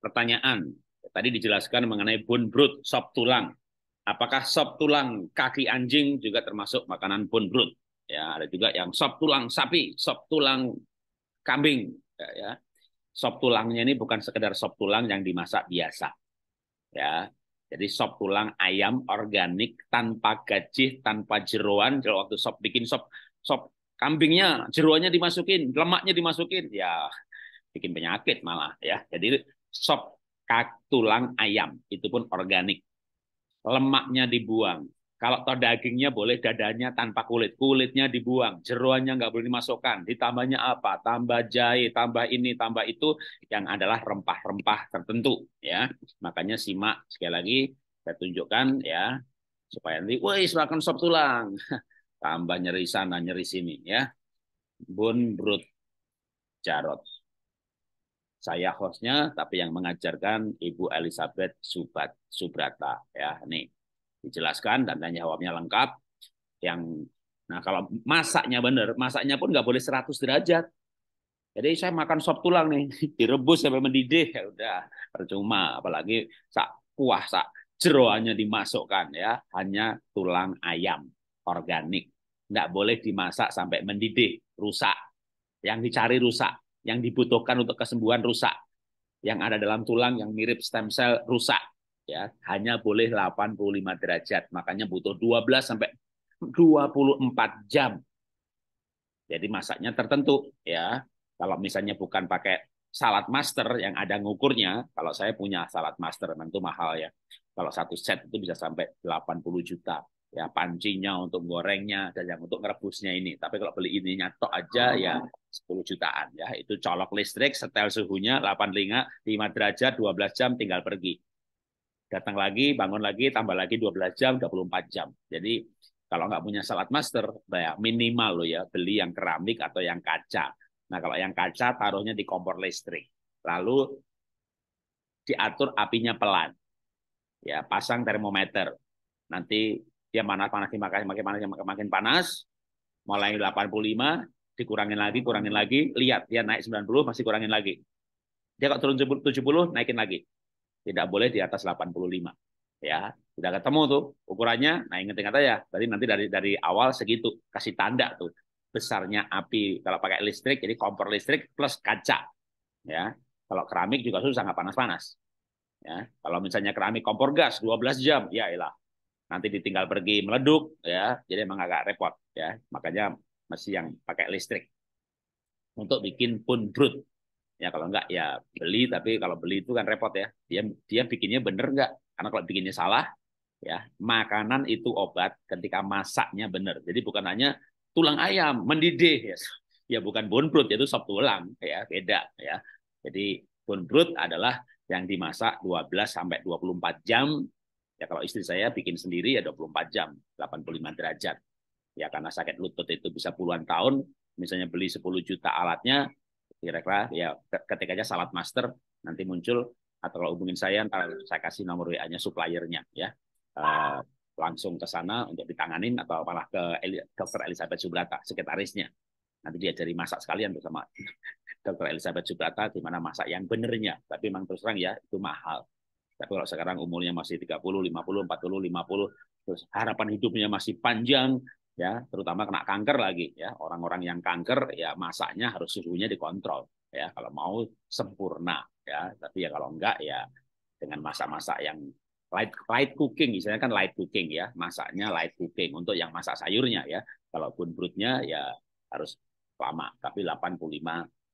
pertanyaan. Tadi dijelaskan mengenai bone broth, sop tulang. Apakah sop tulang kaki anjing juga termasuk makanan bone broth? Ya, ada juga yang sop tulang sapi, sop tulang kambing, ya, ya. Sop tulangnya ini bukan sekedar sop tulang yang dimasak biasa. Ya. Jadi sop tulang ayam organik tanpa gajih, tanpa jeruan. Kalau waktu sop bikin sop sop kambingnya jeruannya dimasukin, lemaknya dimasukin, ya bikin penyakit malah ya. Jadi sop tulang ayam itu pun organik lemaknya dibuang kalau toh dagingnya boleh dadanya tanpa kulit kulitnya dibuang jeruannya nggak boleh dimasukkan ditambahnya apa tambah jahe tambah ini tambah itu yang adalah rempah-rempah tertentu ya makanya simak sekali lagi saya tunjukkan ya supaya nanti woi makan sop tulang tambah nyeri sana nyeri sini ya bun brut jarot saya hostnya, tapi yang mengajarkan Ibu Elizabeth Subat, Subrata. Ya, nih dijelaskan dan tanya jawabnya lengkap. Yang nah kalau masaknya benar, masaknya pun nggak boleh 100 derajat. Jadi saya makan sop tulang nih, direbus sampai mendidih ya udah percuma. Apalagi sak kuah sak jeroannya dimasukkan ya, hanya tulang ayam organik. Nggak boleh dimasak sampai mendidih, rusak. Yang dicari rusak yang dibutuhkan untuk kesembuhan rusak. Yang ada dalam tulang yang mirip stem cell rusak ya, hanya boleh 85 derajat. Makanya butuh 12 sampai 24 jam. Jadi masaknya tertentu ya. Kalau misalnya bukan pakai salad master yang ada ngukurnya, kalau saya punya salad master tentu mahal ya. Kalau satu set itu bisa sampai 80 juta ya pancinya untuk gorengnya dan yang untuk merebusnya ini. Tapi kalau beli ini nyatok aja ah. ya 10 jutaan ya. Itu colok listrik, setel suhunya 8 lima 5 derajat, 12 jam tinggal pergi. Datang lagi, bangun lagi, tambah lagi 12 jam, 24 jam. Jadi kalau nggak punya salad master, ya minimal lo ya beli yang keramik atau yang kaca. Nah kalau yang kaca taruhnya di kompor listrik. Lalu diatur apinya pelan. Ya pasang termometer. Nanti dia panas panas makin makin panas makin panas mulai 85 dikurangin lagi kurangin lagi lihat dia naik 90 masih kurangin lagi dia kok turun 70 naikin lagi tidak boleh di atas 85 ya sudah ketemu tuh ukurannya nah ingat-ingat aja berarti nanti dari dari awal segitu kasih tanda tuh besarnya api kalau pakai listrik jadi kompor listrik plus kaca ya kalau keramik juga susah nggak panas-panas ya kalau misalnya keramik kompor gas 12 jam ya ilah nanti ditinggal pergi meleduk ya jadi emang agak repot ya makanya masih yang pakai listrik untuk bikin pun brut ya kalau enggak ya beli tapi kalau beli itu kan repot ya dia dia bikinnya bener enggak karena kalau bikinnya salah ya makanan itu obat ketika masaknya bener jadi bukan hanya tulang ayam mendidih ya ya bukan bone brut itu sop tulang ya beda ya jadi bone brut adalah yang dimasak 12 sampai 24 jam Ya kalau istri saya bikin sendiri ya 24 jam, 85 derajat. Ya karena sakit lutut itu bisa puluhan tahun, misalnya beli 10 juta alatnya, kira-kira ya ketika aja salat master nanti muncul atau kalau hubungin saya ntar saya kasih nomor WA-nya suppliernya ya. Uh, langsung ke sana untuk ditanganin atau malah ke Dr Elizabeth Subrata sekretarisnya nanti dia jadi masak sekalian bersama Dr. Elizabeth Subrata gimana masak yang benernya tapi memang terus terang ya itu mahal tapi kalau sekarang umurnya masih 30, 50, 40, 50, terus harapan hidupnya masih panjang, ya terutama kena kanker lagi ya orang-orang yang kanker ya masaknya harus suhunya dikontrol ya kalau mau sempurna ya tapi ya kalau enggak ya dengan masa-masa yang light light cooking misalnya kan light cooking ya masaknya light cooking untuk yang masak sayurnya ya kalaupun brutnya ya harus lama tapi 85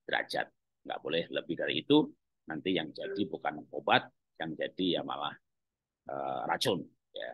derajat nggak boleh lebih dari itu nanti yang jadi bukan obat yang jadi ya malah uh, racun ya